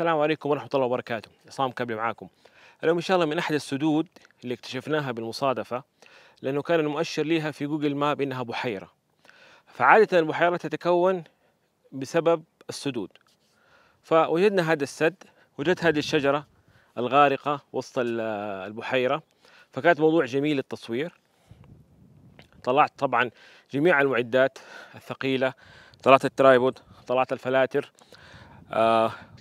السلام عليكم ورحمة الله وبركاته عصام كابلي معاكم اليوم إن شاء الله من أحد السدود اللي اكتشفناها بالمصادفة لأنه كان المؤشر ليها في جوجل ماب إنها بحيرة فعادة البحيرة تتكون بسبب السدود فوجدنا هذا السد وجدت هذه الشجرة الغارقة وسط البحيرة فكانت موضوع جميل للتصوير طلعت طبعا جميع المعدات الثقيلة طلعت الترايبود طلعت الفلاتر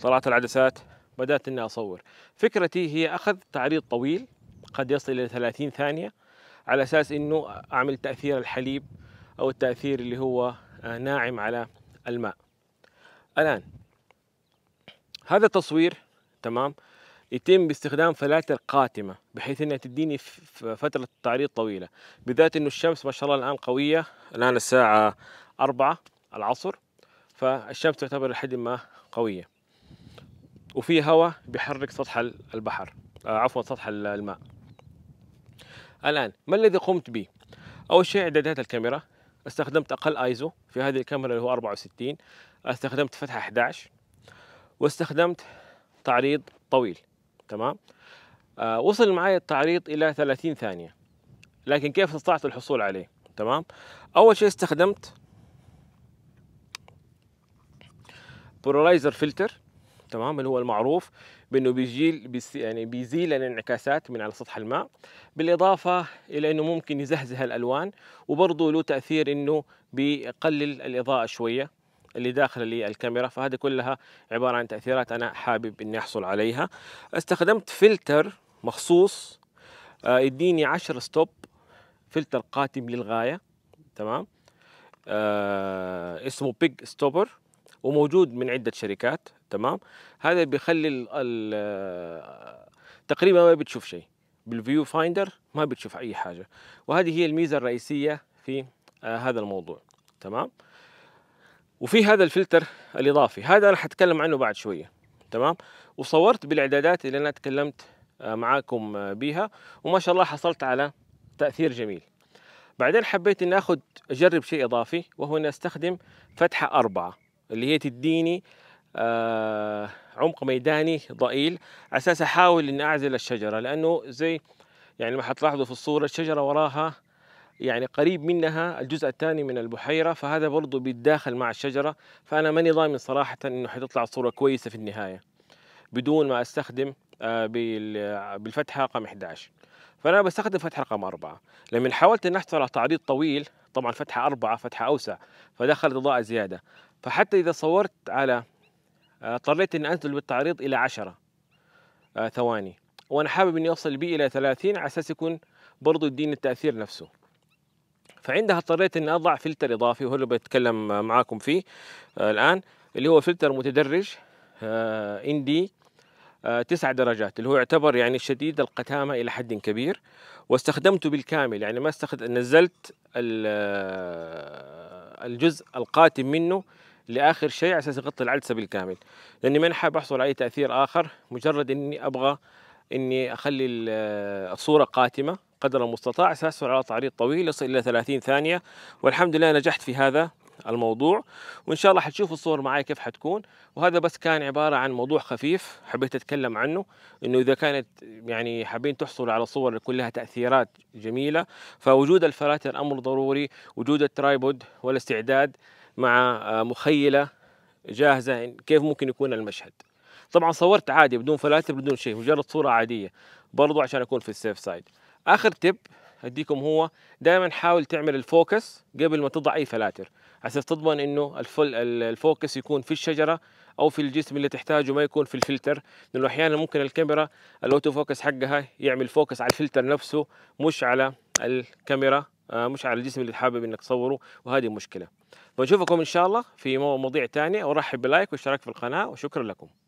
طلعت آه، العدسات بدأت أني أصور فكرتي هي أخذ تعريض طويل قد يصل إلى 30 ثانية على أساس أنه أعمل تأثير الحليب أو التأثير اللي هو آه، ناعم على الماء الآن هذا التصوير تمام يتم باستخدام فلاتر قاتمة بحيث انها تديني فترة تعريض طويلة بالذات انه الشمس ما شاء الله الان قوية الان الساعة أربعة العصر فالشمس تعتبر لحد ما قويه وفي هواء بيحرك سطح البحر آه، عفوا سطح الماء الان ما الذي قمت به اول شيء اعدادات الكاميرا استخدمت اقل ايزو في هذه الكاميرا اللي هو 64 استخدمت فتحه 11 واستخدمت تعريض طويل تمام آه، وصل معي التعريض الى 30 ثانيه لكن كيف استطعت الحصول عليه تمام اول شيء استخدمت بولرايزر فلتر تمام اللي هو المعروف بانه بيزيل بيس يعني بيزيل الانعكاسات من على سطح الماء بالاضافه الى انه ممكن يزهزه الالوان وبرضه له تاثير انه بيقلل الاضاءه شويه اللي داخل الكاميرا فهذه كلها عباره عن تاثيرات انا حابب اني احصل عليها استخدمت فلتر مخصوص آه، يديني 10 ستوب فلتر قاتم للغايه تمام آه اسمه بيج ستوبر وموجود من عده شركات تمام هذا بيخلي الـ الـ تقريبا ما بتشوف شيء بالفيو فايندر ما بتشوف اي حاجه وهذه هي الميزه الرئيسيه في آه هذا الموضوع تمام وفي هذا الفلتر الاضافي هذا انا حتكلم عنه بعد شويه تمام وصورت بالاعدادات اللي انا تكلمت آه معاكم آه بيها وما شاء الله حصلت على تاثير جميل بعدين حبيت اني اخذ اجرب شيء اضافي وهو اني استخدم فتحه اربعه اللي هي تديني آه عمق ميداني ضئيل على اساس احاول اني اعزل الشجره لانه زي يعني ما حتلاحظوا في الصوره الشجره وراها يعني قريب منها الجزء الثاني من البحيره فهذا برضه بيتداخل مع الشجره فانا ماني ضامن صراحه انه حتطلع الصوره كويسه في النهايه بدون ما استخدم آه بالفتحه رقم 11 فانا بستخدم فتحه رقم 4 لما حاولت ان احصل على تعريض طويل طبعا فتحه 4 فتحه اوسع فدخلت اضاءه زياده فحتى إذا صورت على آه، اضطريت أني أنزل بالتعريض إلى 10 آه، ثواني وأنا حابب أني يوصل بي إلى 30 على أساس يكون برضو يديني التأثير نفسه فعندها اضطريت أني أضع فلتر إضافي وهو اللي بتكلم معاكم فيه آه، الآن اللي هو فلتر متدرج ان دي تسع درجات اللي هو يعتبر يعني شديد القتامة إلى حد كبير واستخدمته بالكامل يعني ما استخد... نزلت الجزء القاتم منه لاخر شيء على اساس يغطي العدسه بالكامل لاني ما حاب احصل على اي تاثير اخر مجرد اني ابغى اني اخلي الصوره قاتمه قدر المستطاع اساس على تعريض طويل يصل الى 30 ثانيه والحمد لله نجحت في هذا الموضوع وان شاء الله حتشوفوا الصور معي كيف حتكون وهذا بس كان عباره عن موضوع خفيف حبيت اتكلم عنه انه اذا كانت يعني حابين تحصلوا على صور كلها تاثيرات جميله فوجود الفلاتر امر ضروري وجود الترايبود والاستعداد مع آه، مخيله جاهزه كيف ممكن يكون المشهد طبعا صورت عادي بدون فلاتر بدون شيء مجرد صوره عاديه برضو عشان اكون في السيف سايد اخر تب اديكم هو دائما حاول تعمل الفوكس قبل ما تضع اي فلاتر عشان تضمن انه الفل الفوكس يكون في الشجره او في الجسم اللي تحتاجه ما يكون في الفلتر لانه احيانا ممكن الكاميرا الاوتو فوكس حقها يعمل فوكس على الفلتر نفسه مش على الكاميرا آه، مش على الجسم اللي حابب انك تصوره وهذه مشكله بنشوفكم ان شاء الله في مواضيع ثانيه وارحب بلايك واشتراك في القناه وشكرا لكم